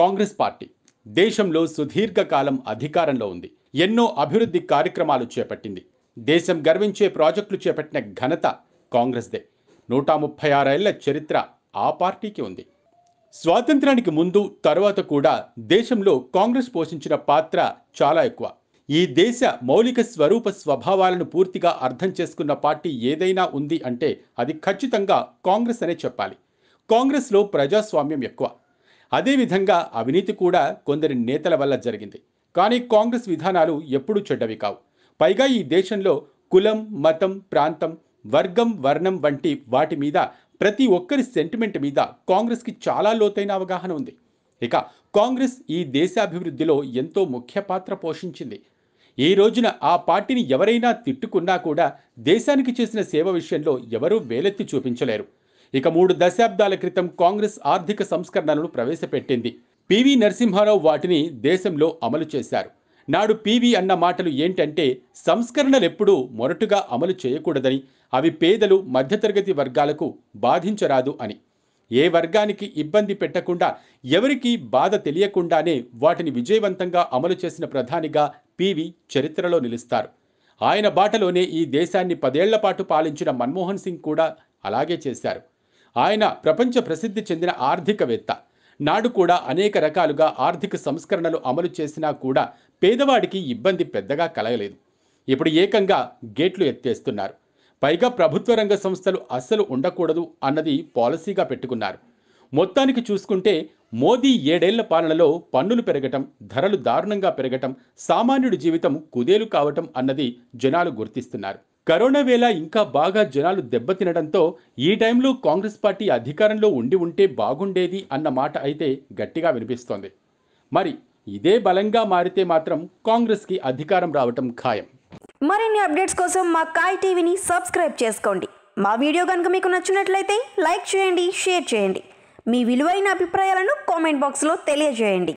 Congress party దేశంలో సుదీర్ఘకాలం అధికారంలో ఉంది ఎన్నో అభివృద్ధి కార్యక్రమాలు చేపట్టింది దేశం గర్వించే ప్రాజెక్టులు చేపట్టిన ఘనత కాంగ్రెస్దే నూట ముప్పై ఆరేళ్ల చరిత్ర ఆ పార్టీకి ఉంది స్వాతంత్రానికి ముందు తరువాత కూడా దేశంలో కాంగ్రెస్ పోషించిన పాత్ర చాలా ఎక్కువ ఈ దేశ మౌలిక స్వరూప స్వభావాలను పూర్తిగా అర్థం చేసుకున్న పార్టీ ఏదైనా ఉంది అంటే అది ఖచ్చితంగా కాంగ్రెస్ అనే చెప్పాలి కాంగ్రెస్లో ప్రజాస్వామ్యం ఎక్కువ అదేవిధంగా అవినీతి కూడా కొందరి నేతల వల్ల జరిగింది కానీ కాంగ్రెస్ విధానాలు ఎప్పుడూ చెడ్డవి కావు పైగా ఈ దేశంలో కులం మతం ప్రాంతం వర్గం వర్ణం వంటి వాటి మీద ప్రతి ఒక్కరి సెంటిమెంట్ మీద కాంగ్రెస్కి చాలా లోతైన అవగాహన ఉంది ఇక కాంగ్రెస్ ఈ దేశాభివృద్ధిలో ఎంతో ముఖ్య పాత్ర పోషించింది ఈ రోజున ఆ పార్టీని ఎవరైనా తిట్టుకున్నా కూడా దేశానికి చేసిన సేవ విషయంలో ఎవరూ వేలెత్తి చూపించలేరు ఇక మూడు దశాబ్దాల క్రితం కాంగ్రెస్ ఆర్థిక సంస్కరణలను ప్రవేశపెట్టింది పివి నరసింహారావు వాటిని దేశంలో అమలు చేశారు నాడు పివి అన్న మాటలు ఏంటంటే సంస్కరణలెప్పుడూ మొరటుగా అమలు చేయకూడదని అవి పేదలు మధ్యతరగతి వర్గాలకు బాధించరాదు అని ఏ వర్గానికి ఇబ్బంది పెట్టకుండా ఎవరికి బాధ తెలియకుండానే వాటిని విజయవంతంగా అమలు చేసిన ప్రధానిగా పివి చరిత్రలో నిలుస్తారు ఆయన బాటలోనే ఈ దేశాన్ని పదేళ్ల పాటు పాలించిన మన్మోహన్ సింగ్ కూడా అలాగే చేశారు ఆయన ప్రపంచ ప్రసిద్ధి చెందిన ఆర్థికవేత్త నాడు కూడా అనేక రకాలుగా ఆర్థిక సంస్కరణలు అమలు చేసినా కూడా పేదవాడికి ఇబ్బంది పెద్దగా కలగలేదు ఇప్పుడు ఏకంగా గేట్లు ఎత్తేస్తున్నారు పైగా ప్రభుత్వ రంగ సంస్థలు అస్సలు ఉండకూడదు అన్నది పాలసీగా పెట్టుకున్నారు మొత్తానికి చూసుకుంటే మోదీ ఏడేళ్ల పాలనలో పన్నులు పెరగటం ధరలు దారుణంగా పెరగటం సామాన్యుడి జీవితం కుదేలు కావటం అన్నది జనాలు గుర్తిస్తున్నారు కరోనా వేళ ఇంకా బాగా జనాలు దెబ్బతినడంతో ఈ టైంలో కాంగ్రెస్ పార్టీ అధికారంలో ఉండి ఉంటే బాగుండేది అన్న మాట అయితే గట్టిగా వినిపిస్తోంది మరి ఇదే బలంగా మారితే మాత్రం కాంగ్రెస్కి అధికారం రావటం ఖాయం మరిన్ని అప్డేట్స్ కోసం మా కాయ్ టీవీని సబ్స్క్రైబ్ చేసుకోండి మా వీడియో కనుక మీకు నచ్చినట్లయితే లైక్ చేయండి షేర్ చేయండి మీ విలువైన అభిప్రాయాలను కామెంట్ బాక్స్లో తెలియజేయండి